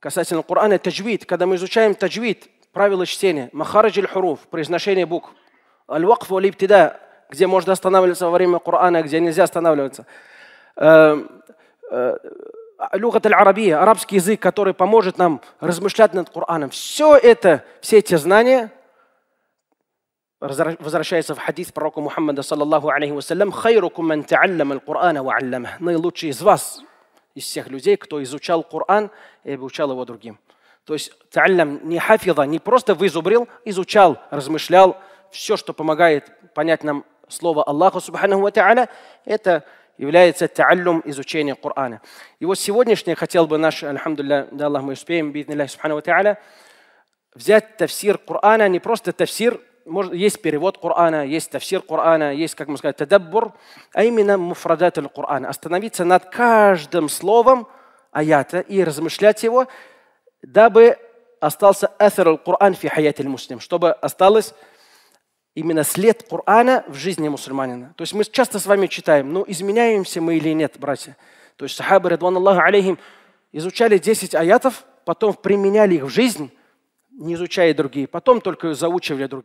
касательно Корана, таджвид, когда мы изучаем таджвид, правила чтения, махарадж аль-хуруф, произношение букв, аль-вакф валибтида, где можно останавливаться во время Корана, где нельзя останавливаться. Э, э, Люгат аль-арабия, арабский язык, который поможет нам размышлять над Кораном. Все это, все эти знания возвращается в хадис пророка Мухаммада, саллаллаху алейхи вассалям, «Хайрукум ман та'аллама аль-Кур'ана ва аллама». Наилучший из вас – из всех людей, кто изучал Коран и обучал его другим. То есть та'аллям не хафиза, не просто вызубрил, изучал, размышлял. Все, что помогает понять нам слово Аллаха Субхану Ва Та'аля, это является та'аллюм изучения Корана. И вот сегодняшнее хотел бы наш, альхамдулля, да Аллах мы успеем, биднилля Субхану взять тафсир Корана, не просто тафсир есть перевод Корана, есть тавсир Корана, есть, как мы сказали, тадаббур, а именно муфрадат Корана. Остановиться над каждым словом аята и размышлять его, дабы остался эфир Коран фи хаят муслим, чтобы осталось именно след Корана в жизни мусульманина. То есть мы часто с вами читаем, но ну, изменяемся мы или нет, братья. То есть сахабы, радуан Аллаху алейхим, изучали 10 аятов, потом применяли их в жизнь, не изучая другие, потом только заучивали другие.